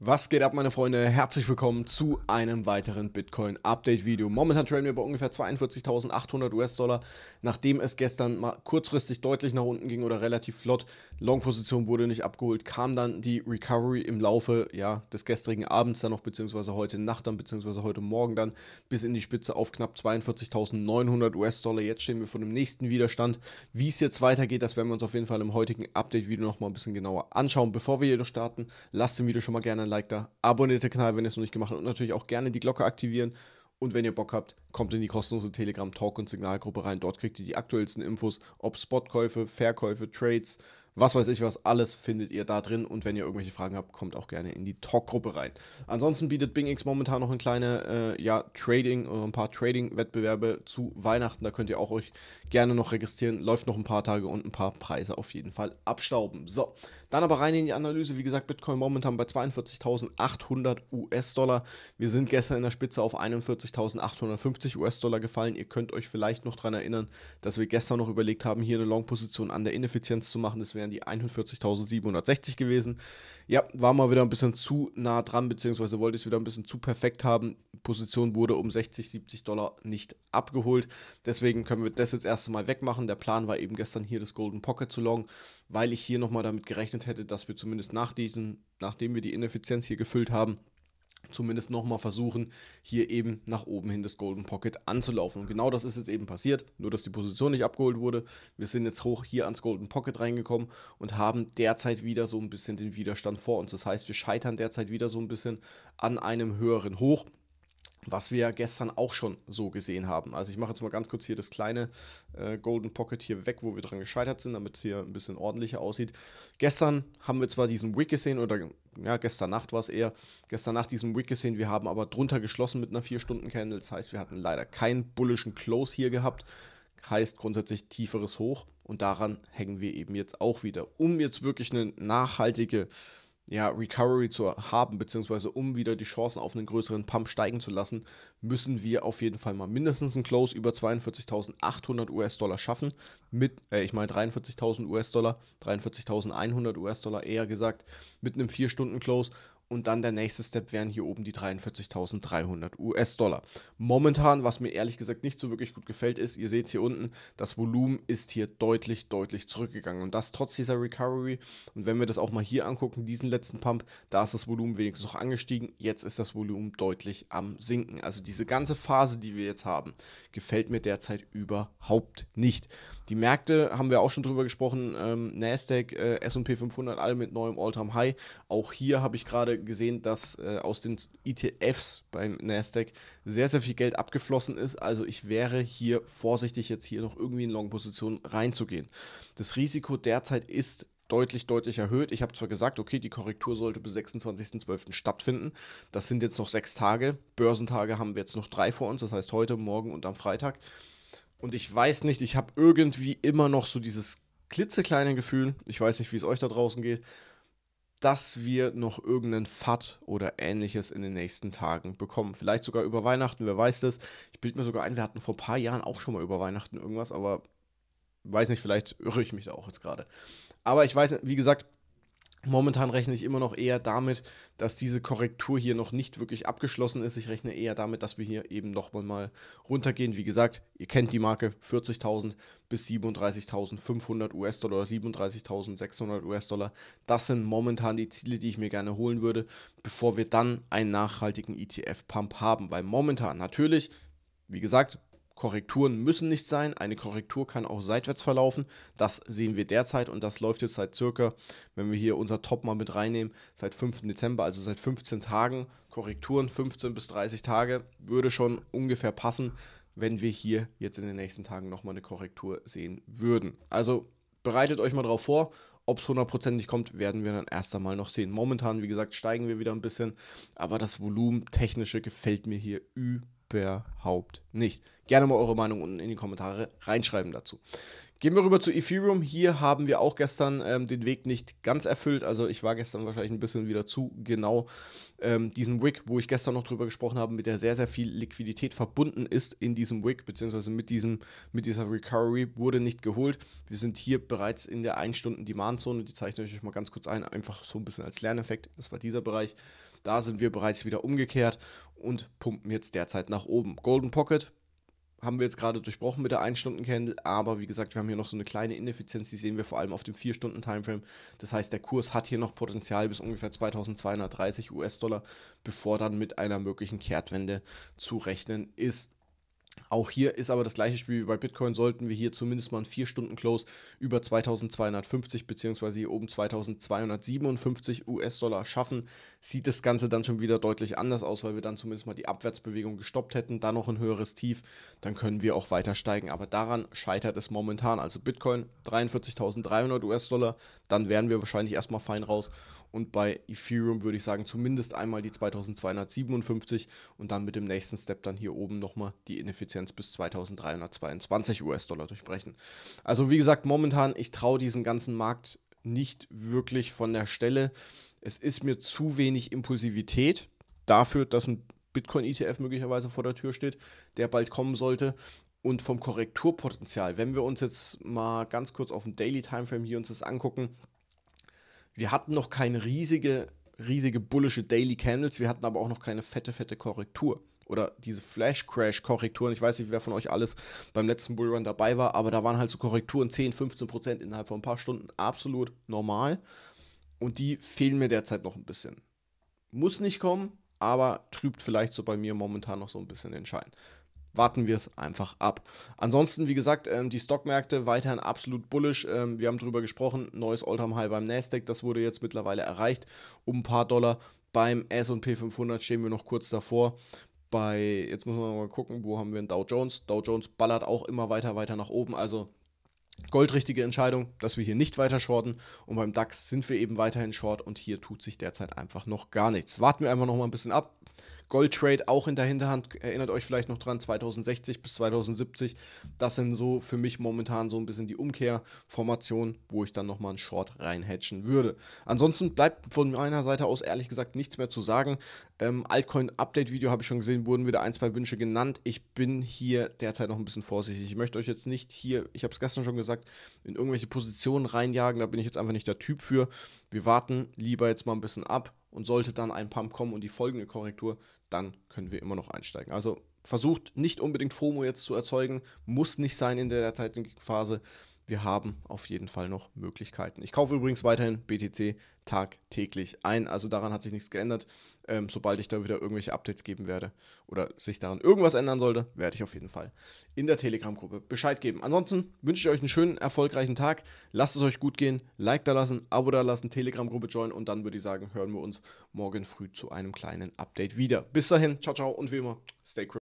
Was geht ab, meine Freunde? Herzlich willkommen zu einem weiteren Bitcoin-Update-Video. Momentan traden wir bei ungefähr 42.800 US-Dollar, nachdem es gestern mal kurzfristig deutlich nach unten ging oder relativ flott. Long-Position wurde nicht abgeholt, kam dann die Recovery im Laufe ja, des gestrigen Abends dann noch, beziehungsweise heute Nacht dann, beziehungsweise heute Morgen dann, bis in die Spitze auf knapp 42.900 US-Dollar. Jetzt stehen wir vor dem nächsten Widerstand. Wie es jetzt weitergeht, das werden wir uns auf jeden Fall im heutigen Update-Video nochmal ein bisschen genauer anschauen. Bevor wir jedoch starten, lasst dem Video schon mal gerne ein Like da, abonniert den Kanal, wenn ihr es noch nicht gemacht habt und natürlich auch gerne die Glocke aktivieren. Und wenn ihr Bock habt, kommt in die kostenlose Telegram Talk und Signalgruppe rein. Dort kriegt ihr die aktuellsten Infos, ob Spotkäufe, Verkäufe, Trades, was weiß ich was, alles findet ihr da drin. Und wenn ihr irgendwelche Fragen habt, kommt auch gerne in die Talk-Gruppe rein. Ansonsten bietet BingX momentan noch ein kleines äh, ja, Trading, oder äh, ein paar Trading-Wettbewerbe zu Weihnachten. Da könnt ihr auch euch gerne noch registrieren. Läuft noch ein paar Tage und ein paar Preise auf jeden Fall abstauben. So, dann aber rein in die Analyse. Wie gesagt, Bitcoin momentan bei 42.800 US-Dollar. Wir sind gestern in der Spitze auf 41.850 US-Dollar gefallen. Ihr könnt euch vielleicht noch daran erinnern, dass wir gestern noch überlegt haben, hier eine Long-Position an der Ineffizienz zu machen. Das wären wären die 41.760 gewesen. Ja, war mal wieder ein bisschen zu nah dran, beziehungsweise wollte ich es wieder ein bisschen zu perfekt haben. Position wurde um 60, 70 Dollar nicht abgeholt. Deswegen können wir das jetzt erstmal wegmachen. Der Plan war eben gestern hier das Golden Pocket zu long, weil ich hier nochmal damit gerechnet hätte, dass wir zumindest nach diesen, nachdem wir die Ineffizienz hier gefüllt haben, zumindest nochmal versuchen, hier eben nach oben hin das Golden Pocket anzulaufen. Und genau das ist jetzt eben passiert, nur dass die Position nicht abgeholt wurde. Wir sind jetzt hoch hier ans Golden Pocket reingekommen und haben derzeit wieder so ein bisschen den Widerstand vor uns. Das heißt, wir scheitern derzeit wieder so ein bisschen an einem höheren Hoch was wir gestern auch schon so gesehen haben. Also ich mache jetzt mal ganz kurz hier das kleine äh, Golden Pocket hier weg, wo wir dran gescheitert sind, damit es hier ein bisschen ordentlicher aussieht. Gestern haben wir zwar diesen Wick gesehen, oder ja, gestern Nacht war es eher, gestern Nacht diesen Wick gesehen, wir haben aber drunter geschlossen mit einer 4-Stunden-Candle, das heißt, wir hatten leider keinen bullischen Close hier gehabt, heißt grundsätzlich tieferes Hoch und daran hängen wir eben jetzt auch wieder. Um jetzt wirklich eine nachhaltige ja, Recovery zu haben, beziehungsweise um wieder die Chancen auf einen größeren Pump steigen zu lassen, müssen wir auf jeden Fall mal mindestens einen Close über 42.800 US-Dollar schaffen. Mit, äh, ich meine 43.000 US-Dollar, 43.100 US-Dollar eher gesagt, mit einem 4-Stunden-Close und dann der nächste Step wären hier oben die 43.300 US-Dollar. Momentan, was mir ehrlich gesagt nicht so wirklich gut gefällt, ist, ihr seht hier unten, das Volumen ist hier deutlich, deutlich zurückgegangen. Und das trotz dieser Recovery. Und wenn wir das auch mal hier angucken, diesen letzten Pump, da ist das Volumen wenigstens noch angestiegen. Jetzt ist das Volumen deutlich am Sinken. Also diese ganze Phase, die wir jetzt haben, gefällt mir derzeit überhaupt nicht. Die Märkte haben wir auch schon drüber gesprochen. Ähm, Nasdaq, äh, SP 500, alle mit neuem All-Time-High. Auch hier habe ich gerade gesehen, dass äh, aus den ETFs beim Nasdaq sehr, sehr viel Geld abgeflossen ist. Also ich wäre hier vorsichtig, jetzt hier noch irgendwie in long position reinzugehen. Das Risiko derzeit ist deutlich, deutlich erhöht. Ich habe zwar gesagt, okay, die Korrektur sollte bis 26.12. stattfinden. Das sind jetzt noch sechs Tage. Börsentage haben wir jetzt noch drei vor uns, das heißt heute, morgen und am Freitag. Und ich weiß nicht, ich habe irgendwie immer noch so dieses klitzekleine Gefühl, ich weiß nicht, wie es euch da draußen geht, dass wir noch irgendeinen FAT oder ähnliches in den nächsten Tagen bekommen. Vielleicht sogar über Weihnachten, wer weiß das. Ich bilde mir sogar ein, wir hatten vor ein paar Jahren auch schon mal über Weihnachten irgendwas, aber weiß nicht, vielleicht irre ich mich da auch jetzt gerade. Aber ich weiß, wie gesagt, Momentan rechne ich immer noch eher damit, dass diese Korrektur hier noch nicht wirklich abgeschlossen ist. Ich rechne eher damit, dass wir hier eben nochmal mal runtergehen. Wie gesagt, ihr kennt die Marke 40.000 bis 37.500 US-Dollar, oder 37.600 US-Dollar. Das sind momentan die Ziele, die ich mir gerne holen würde, bevor wir dann einen nachhaltigen ETF-Pump haben. Weil momentan natürlich, wie gesagt, Korrekturen müssen nicht sein. Eine Korrektur kann auch seitwärts verlaufen. Das sehen wir derzeit und das läuft jetzt seit circa, wenn wir hier unser Top mal mit reinnehmen, seit 5. Dezember, also seit 15 Tagen. Korrekturen 15 bis 30 Tage würde schon ungefähr passen, wenn wir hier jetzt in den nächsten Tagen nochmal eine Korrektur sehen würden. Also bereitet euch mal drauf vor. Ob es hundertprozentig kommt, werden wir dann erst einmal noch sehen. Momentan, wie gesagt, steigen wir wieder ein bisschen, aber das Volumentechnische gefällt mir hier übel überhaupt nicht. Gerne mal eure Meinung unten in die Kommentare reinschreiben dazu. Gehen wir rüber zu Ethereum. Hier haben wir auch gestern ähm, den Weg nicht ganz erfüllt. Also ich war gestern wahrscheinlich ein bisschen wieder zu genau. Ähm, diesen Wick, wo ich gestern noch drüber gesprochen habe, mit der sehr, sehr viel Liquidität verbunden ist in diesem Wick, beziehungsweise mit, diesem, mit dieser Recovery, wurde nicht geholt. Wir sind hier bereits in der 1-Stunden-Demand-Zone. Die zeichne ich euch mal ganz kurz ein, einfach so ein bisschen als Lerneffekt. Das war dieser Bereich. Da sind wir bereits wieder umgekehrt und pumpen jetzt derzeit nach oben. Golden Pocket haben wir jetzt gerade durchbrochen mit der 1-Stunden-Candle, aber wie gesagt, wir haben hier noch so eine kleine Ineffizienz, die sehen wir vor allem auf dem 4-Stunden-Timeframe. Das heißt, der Kurs hat hier noch Potenzial bis ungefähr 2230 US-Dollar, bevor dann mit einer möglichen Kehrtwende zu rechnen ist. Auch hier ist aber das gleiche Spiel wie bei Bitcoin, sollten wir hier zumindest mal einen 4-Stunden-Close über 2250 bzw. hier oben 2257 US-Dollar schaffen, sieht das Ganze dann schon wieder deutlich anders aus, weil wir dann zumindest mal die Abwärtsbewegung gestoppt hätten, dann noch ein höheres Tief, dann können wir auch weiter steigen. Aber daran scheitert es momentan. Also Bitcoin 43.300 US-Dollar, dann wären wir wahrscheinlich erstmal fein raus. Und bei Ethereum würde ich sagen, zumindest einmal die 2257 und dann mit dem nächsten Step dann hier oben nochmal die Ineffizienz bis 2322 US-Dollar durchbrechen. Also wie gesagt, momentan, ich traue diesen ganzen Markt nicht wirklich von der Stelle. Es ist mir zu wenig Impulsivität dafür, dass ein Bitcoin-ETF möglicherweise vor der Tür steht, der bald kommen sollte und vom Korrekturpotenzial. Wenn wir uns jetzt mal ganz kurz auf dem Daily Timeframe hier uns das angucken, wir hatten noch keine riesige, riesige bullische Daily Candles, wir hatten aber auch noch keine fette, fette Korrektur. Oder diese Flash-Crash-Korrekturen. Ich weiß nicht, wer von euch alles beim letzten Bullrun dabei war, aber da waren halt so Korrekturen 10, 15 Prozent innerhalb von ein paar Stunden absolut normal. Und die fehlen mir derzeit noch ein bisschen. Muss nicht kommen, aber trübt vielleicht so bei mir momentan noch so ein bisschen den Schein warten wir es einfach ab. Ansonsten, wie gesagt, ähm, die Stockmärkte weiterhin absolut bullisch. Ähm, wir haben darüber gesprochen, neues all time High beim Nasdaq, das wurde jetzt mittlerweile erreicht, um ein paar Dollar. Beim S&P 500 stehen wir noch kurz davor. Bei jetzt muss man mal gucken, wo haben wir einen Dow Jones? Dow Jones ballert auch immer weiter weiter nach oben, also goldrichtige Entscheidung, dass wir hier nicht weiter shorten. Und beim DAX sind wir eben weiterhin short und hier tut sich derzeit einfach noch gar nichts. Warten wir einfach noch mal ein bisschen ab. Gold Trade auch in der Hinterhand, erinnert euch vielleicht noch dran, 2060 bis 2070. Das sind so für mich momentan so ein bisschen die Umkehrformation, wo ich dann nochmal einen Short reinhatchen würde. Ansonsten bleibt von meiner Seite aus ehrlich gesagt nichts mehr zu sagen. Ähm, Altcoin-Update-Video habe ich schon gesehen, wurden wieder ein, zwei Wünsche genannt. Ich bin hier derzeit noch ein bisschen vorsichtig. Ich möchte euch jetzt nicht hier, ich habe es gestern schon gesagt, gesagt, in irgendwelche Positionen reinjagen, da bin ich jetzt einfach nicht der Typ für. Wir warten lieber jetzt mal ein bisschen ab und sollte dann ein Pump kommen und die folgende Korrektur, dann können wir immer noch einsteigen. Also versucht nicht unbedingt FOMO jetzt zu erzeugen, muss nicht sein in der derzeitigen Phase wir haben auf jeden Fall noch Möglichkeiten. Ich kaufe übrigens weiterhin BTC tagtäglich ein, also daran hat sich nichts geändert. Ähm, sobald ich da wieder irgendwelche Updates geben werde oder sich daran irgendwas ändern sollte, werde ich auf jeden Fall in der Telegram-Gruppe Bescheid geben. Ansonsten wünsche ich euch einen schönen, erfolgreichen Tag. Lasst es euch gut gehen, Like da lassen, Abo da lassen, Telegram-Gruppe joinen und dann würde ich sagen, hören wir uns morgen früh zu einem kleinen Update wieder. Bis dahin, ciao, ciao und wie immer, stay cool.